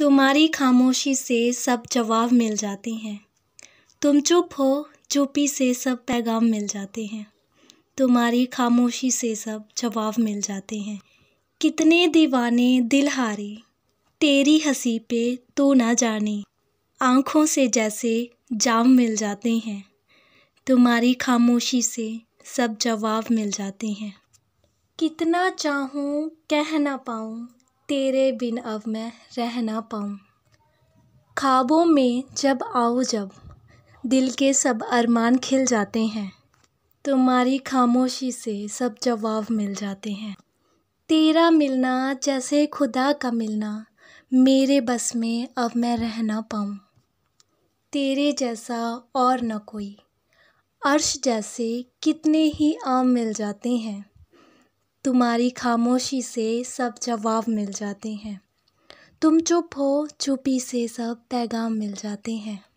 तुम्हारी खामोशी से सब जवाब मिल जाते हैं तुम चुप हो चुपी से सब पैगाम मिल जाते हैं तुम्हारी खामोशी से सब जवाब मिल जाते हैं कितने दीवाने दिल हारे तेरी हंसी पे तो ना जाने आँखों से जैसे जाम मिल जाते हैं तुम्हारी खामोशी से सब जवाब मिल जाते हैं कितना चाहूँ कह ना पाऊँ तेरे बिन अब मैं रह ना पाऊँ ख्वाबों में जब आओ जब दिल के सब अरमान खिल जाते हैं तुम्हारी खामोशी से सब जवाब मिल जाते हैं तेरा मिलना जैसे खुदा का मिलना मेरे बस में अब मैं रह ना पाऊँ तेरे जैसा और न कोई अर्श जैसे कितने ही आम मिल जाते हैं तुम्हारी खामोशी से सब जवाब मिल जाते हैं तुम चुप हो चुपी से सब पैगाम मिल जाते हैं